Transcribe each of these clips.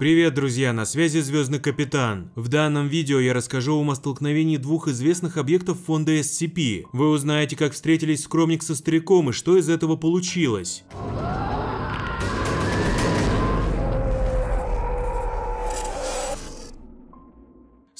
Привет, друзья, на связи Звездный Капитан. В данном видео я расскажу вам о столкновении двух известных объектов фонда SCP. Вы узнаете, как встретились скромник со стариком и что из этого получилось.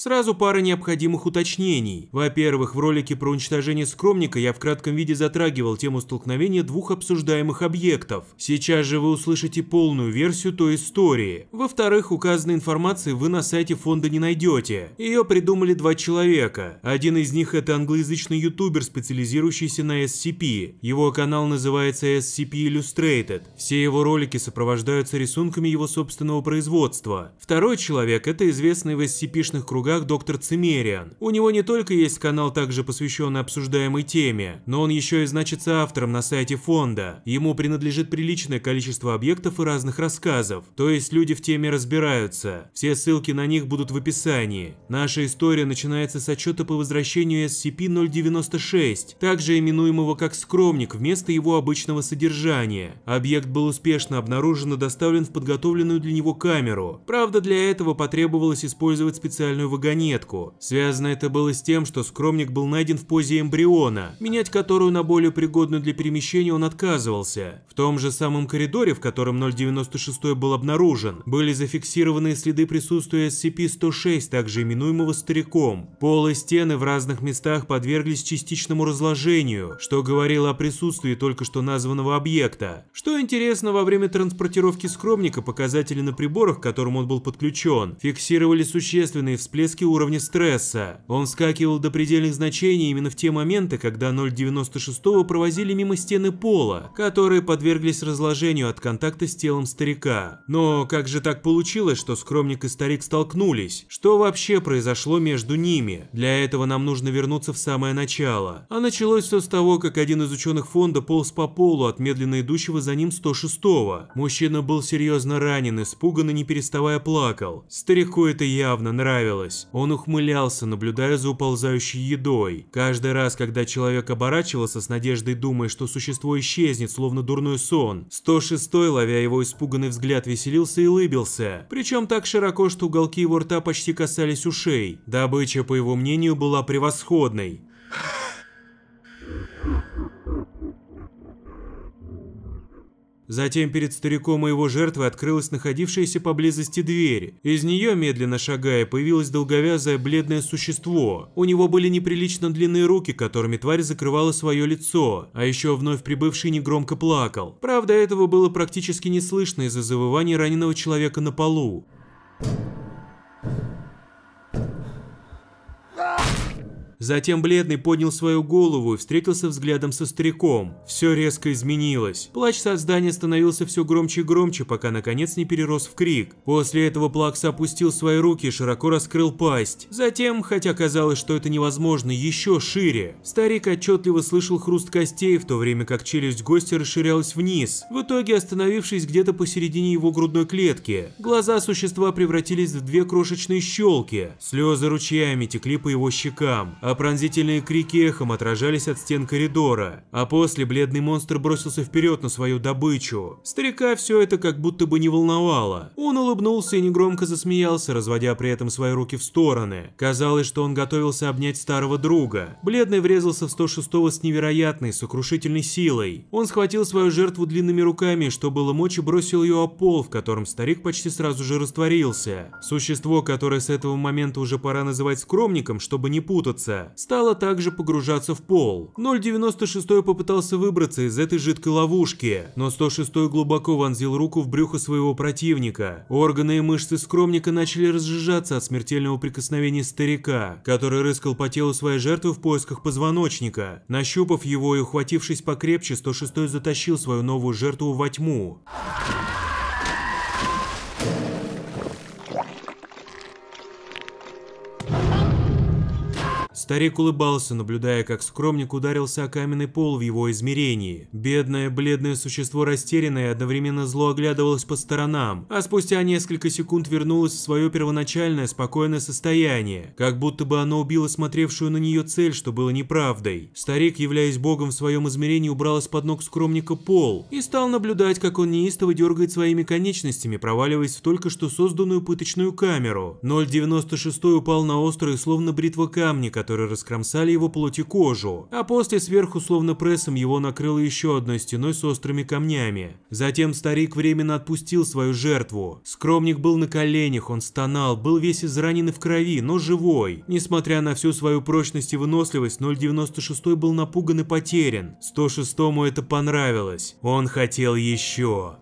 Сразу пара необходимых уточнений. Во-первых, в ролике про уничтожение скромника я в кратком виде затрагивал тему столкновения двух обсуждаемых объектов. Сейчас же вы услышите полную версию той истории. Во-вторых, указанной информации вы на сайте фонда не найдете. Ее придумали два человека. Один из них это англоязычный ютубер, специализирующийся на SCP. Его канал называется SCP Illustrated. Все его ролики сопровождаются рисунками его собственного производства. Второй человек это известный в SCP-шных кругах кругах доктор Цимериан. У него не только есть канал, также посвященный обсуждаемой теме, но он еще и значится автором на сайте фонда. Ему принадлежит приличное количество объектов и разных рассказов, то есть люди в теме разбираются. Все ссылки на них будут в описании. Наша история начинается с отчета по возвращению SCP-096, также именуемого как «Скромник» вместо его обычного содержания. Объект был успешно обнаружен и доставлен в подготовленную для него камеру. Правда, для этого потребовалось использовать специальную вагонетку. Связано это было с тем, что скромник был найден в позе эмбриона, менять которую на более пригодную для перемещения он отказывался. В том же самом коридоре, в котором 096 был обнаружен, были зафиксированы следы присутствия SCP-106, также именуемого «Стариком». Пол и стены в разных местах подверглись частичному разложению, что говорило о присутствии только что названного объекта. Что интересно, во время транспортировки скромника показатели на приборах, к которым он был подключен, фиксировали существенные всплески резкие уровни стресса. Он вскакивал до предельных значений именно в те моменты, когда 0.96 провозили мимо стены пола, которые подверглись разложению от контакта с телом старика. Но как же так получилось, что скромник и старик столкнулись? Что вообще произошло между ними? Для этого нам нужно вернуться в самое начало. А началось все с того, как один из ученых фонда полз по полу от медленно идущего за ним 106-го. Мужчина был серьезно ранен, испуганно не переставая плакал. Старику это явно нравилось получалось. Он ухмылялся, наблюдая за уползающей едой. Каждый раз, когда человек оборачивался с надеждой, думая, что существо исчезнет, словно дурной сон, 106-й, ловя его испуганный взгляд, веселился и улыбился. Причем так широко, что уголки его рта почти касались ушей. Добыча, по его мнению, была превосходной. Затем перед стариком и его жертвой открылась находившаяся поблизости дверь. Из нее, медленно шагая, появилось долговязое бледное существо. У него были неприлично длинные руки, которыми тварь закрывала свое лицо, а еще вновь прибывший негромко плакал. Правда, этого было практически не слышно из-за завывания раненого человека на полу. you. Затем бледный поднял свою голову и встретился взглядом со стариком. Все резко изменилось. Плач создания становился все громче и громче, пока наконец не перерос в крик. После этого Плакс опустил свои руки и широко раскрыл пасть. Затем, хотя казалось, что это невозможно, еще шире. Старик отчетливо слышал хруст костей, в то время как челюсть гостя расширялась вниз, в итоге остановившись где-то посередине его грудной клетки. Глаза существа превратились в две крошечные щелки. Слезы ручьями текли по его щекам, а пронзительные крики эхом отражались от стен коридора, а после бледный монстр бросился вперед на свою добычу. Старика все это как будто бы не волновало. Он улыбнулся и негромко засмеялся, разводя при этом свои руки в стороны. Казалось, что он готовился обнять старого друга. Бледный врезался в 106-го с невероятной, сокрушительной силой. Он схватил свою жертву длинными руками, что было мочи, бросил ее о пол, в котором старик почти сразу же растворился. Существо, которое с этого момента уже пора называть скромником, чтобы не путаться, Лиса стала также погружаться в пол. 096 попытался выбраться из этой жидкой ловушки, но 106 глубоко вонзил руку в брюхо своего противника. Органы и мышцы скромника начали разжижаться от смертельного прикосновения старика, который рыскал по телу своей жертвы в поисках позвоночника. Нащупав его и ухватившись покрепче, 106 затащил свою новую жертву во тьму. Thank you. Старик улыбался, наблюдая, как скромник ударился о каменный пол в его измерении. Бедное, бледное существо растерянное одновременно зло оглядывалось по сторонам, а спустя несколько секунд вернулось в свое первоначальное спокойное состояние, как будто бы оно убило смотревшую на нее цель, что было неправдой. Старик, являясь богом в своем измерении, убрал из-под ног скромника пол и стал наблюдать, как он неистово дергает своими конечностями, проваливаясь в только что созданную пыточную камеру. 0.96 упал на острые, словно бритва камни, который которые раскромсали его плоть и кожу, а после сверху словно прессом его накрыло еще одной стеной с острыми камнями. Затем старик временно отпустил свою жертву. Скромник был на коленях, он стонал, был весь изранен и в крови, но живой. Несмотря на всю свою прочность и выносливость, 096 был напуган и потерян. 106-му это понравилось. Он хотел еще.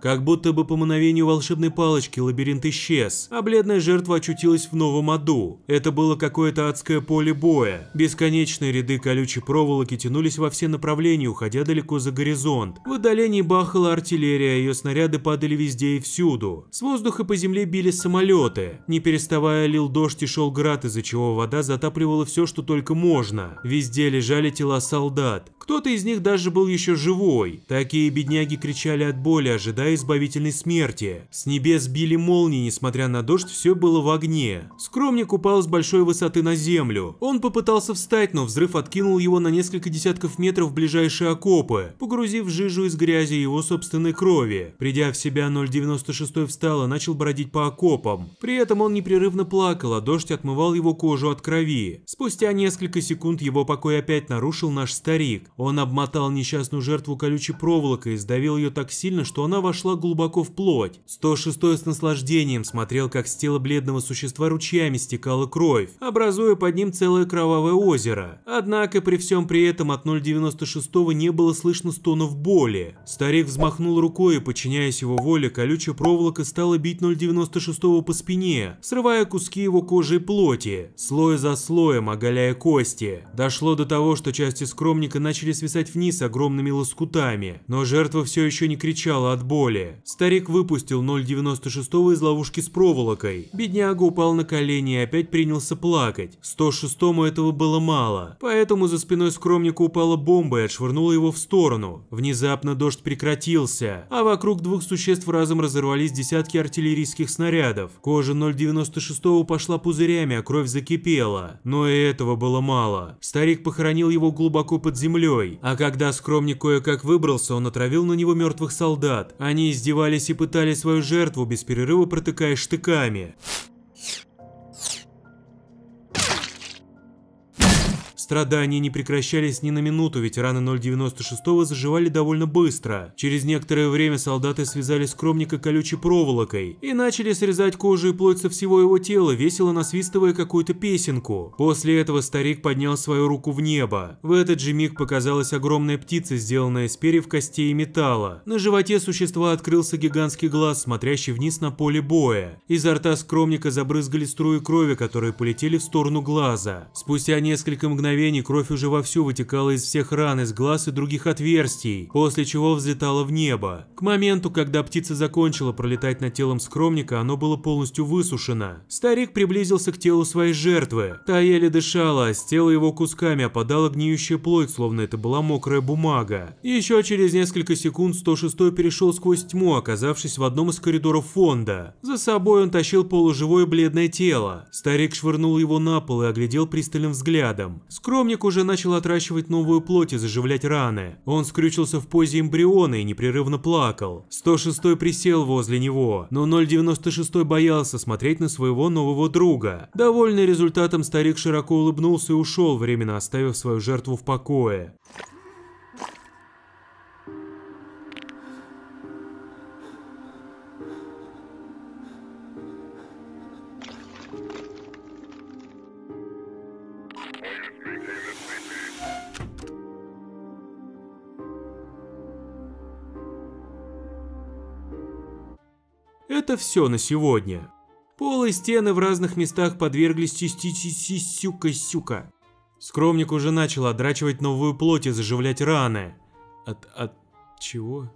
Как будто бы по мановению волшебной палочки лабиринт исчез, а бледная жертва очутилась в новом аду. Это было какое-то адское поле боя. Бесконечные ряды колючей проволоки тянулись во все направления, уходя далеко за горизонт. В отдалении бахала артиллерия, а ее снаряды падали везде и всюду. С воздуха по земле били самолеты. Не переставая лил дождь и шел град, из-за чего вода затапливала все, что только можно. Везде лежали тела солдат. Кто-то из них даже был еще живой. Такие бедняги кричали от боли, ожидая избавительной смерти. С небес били молнии, несмотря на дождь, все было в огне. Скромник упал с большой высоты на землю. Он попытался встать, но взрыв откинул его на несколько десятков метров в ближайшие окопы, погрузив жижу из грязи его собственной крови. Придя в себя, 096 встал и начал бродить по окопам. При этом он непрерывно плакал, а дождь отмывал его кожу от крови. Спустя несколько секунд его покой опять нарушил наш старик. Он обмотал несчастную жертву колючей проволокой и сдавил ее так сильно, что она вошла вошла глубоко в плоть. 106 с наслаждением смотрел, как с тела бледного существа ручьями стекала кровь, образуя под ним целое кровавое озеро. Однако при всем при этом от 096 не было слышно стонов боли. Старик взмахнул рукой и, подчиняясь его воле, колючая проволока стала бить 096 по спине, срывая куски его кожи и плоти, слой за слоем оголяя кости. Дошло до того, что части скромника начали свисать вниз огромными лоскутами, но жертва все еще не кричала от боли более. Старик выпустил 0,96 из ловушки с проволокой. Бедняга упал на колени и опять принялся плакать. 106-му этого было мало, поэтому за спиной скромника упала бомба и отшвырнула его в сторону. Внезапно дождь прекратился, а вокруг двух существ разом разорвались десятки артиллерийских снарядов. Кожа 0,96 пошла пузырями, а кровь закипела. Но и этого было мало. Старик похоронил его глубоко под землей, а когда скромник кое-как выбрался, он отравил на него мертвых солдат. Они они издевались и пытали свою жертву, без перерыва протыкая штыками. Страдания не прекращались ни на минуту, ведь раны 096-го заживали довольно быстро. Через некоторое время солдаты связали скромника колючей проволокой и начали срезать кожу и плоть со всего его тела, весело насвистывая какую-то песенку. После этого старик поднял свою руку в небо. В этот же миг показалась огромная птица, сделанная из перьев, костей и металла. На животе существа открылся гигантский глаз, смотрящий вниз на поле боя. Изо рта скромника забрызгали струи крови, которые полетели в сторону глаза. Спустя несколько мгновений мгновений кровь уже вовсю вытекала из всех ран, из глаз и других отверстий, после чего взлетала в небо. К моменту, когда птица закончила пролетать над телом скромника, оно было полностью высушено. Старик приблизился к телу своей жертвы. Та еле дышала, а с тела его кусками опадала гниющая плоть, словно это была мокрая бумага. еще через несколько секунд 106 перешел сквозь тьму, оказавшись в одном из коридоров фонда. За собой он тащил полуживое бледное тело. Старик швырнул его на пол и оглядел пристальным взглядом. Скромник уже начал отращивать новую плоть и заживлять раны. Он скрючился в позе эмбриона и непрерывно плакал. 106-й присел возле него, но 096 боялся смотреть на своего нового друга. Довольный результатом, старик широко улыбнулся и ушел, временно оставив свою жертву в покое. Это все на сегодня. Пол и стены в разных местах подверглись сюка-сюка. Скромник уже начал одрачивать новую плоть и заживлять раны. От... от... чего?